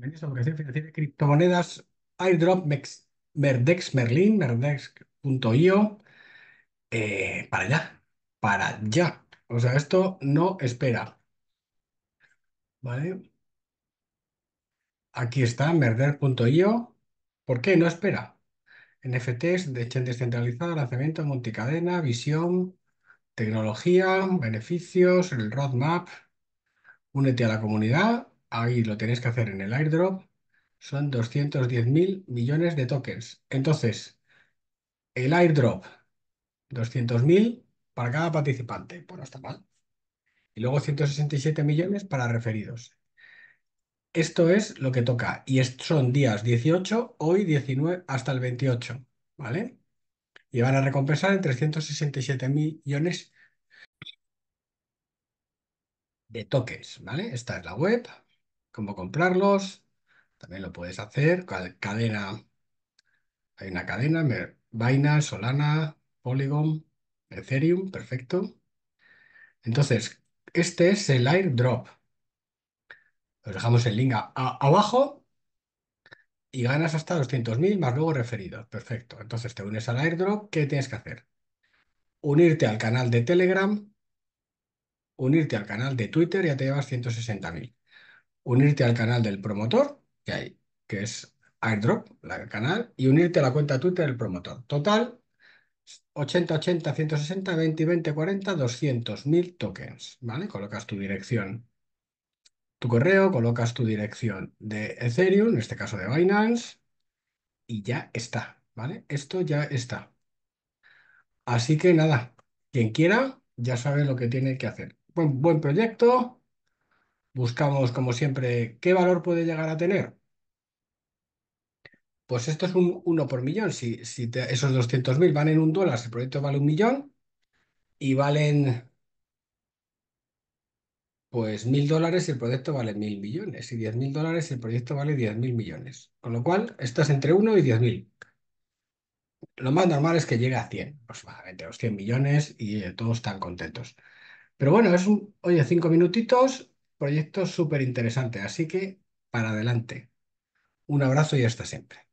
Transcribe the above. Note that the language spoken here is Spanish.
Bienvenidos a Educación Financiera de Criptomonedas Airdrop Merdex Merlin, merdex.io. Eh, para allá, para allá. O sea, esto no espera. ¿Vale? Aquí está, merdex.io. ¿Por qué no espera? NFTs, de chain descentralizado, lanzamiento, multicadena, visión, tecnología, beneficios, el roadmap. Únete a la comunidad ahí lo tenéis que hacer en el airdrop, son 210 mil millones de tokens. Entonces, el airdrop, 200.000 para cada participante, Bueno, está mal. Y luego 167 millones para referidos. Esto es lo que toca y son días 18, hoy 19 hasta el 28, ¿vale? Y van a recompensar en 367 millones de tokens, ¿vale? Esta es la web, cómo comprarlos. También lo puedes hacer. Cadena. Hay una cadena, vaina Solana, Polygon, Ethereum, perfecto. Entonces, este es el airdrop. Os dejamos el link abajo y ganas hasta 200.000 más luego referidos. Perfecto. Entonces te unes al airdrop. ¿Qué tienes que hacer? Unirte al canal de Telegram, unirte al canal de Twitter, ya te llevas 160.000 unirte al canal del promotor que hay, que es airdrop, el canal, y unirte a la cuenta Twitter del promotor. Total, 80, 80, 160, 20, 20, 40, 200 mil tokens, ¿vale? Colocas tu dirección, tu correo, colocas tu dirección de Ethereum, en este caso de Binance, y ya está, ¿vale? Esto ya está. Así que nada, quien quiera ya sabe lo que tiene que hacer. Buen, buen proyecto buscamos, como siempre, ¿qué valor puede llegar a tener? Pues esto es un 1 por millón. Si, si esos 200.000 van en un dólar, el proyecto vale un millón y valen pues mil dólares el proyecto vale mil millones y diez mil dólares el proyecto vale diez mil millones. Con lo cual, estás entre uno y diez mil. Lo más normal es que llegue a 100, entre los 100 millones y todos están contentos. Pero bueno, es un, oye, cinco minutitos proyecto súper interesante. Así que, para adelante. Un abrazo y hasta siempre.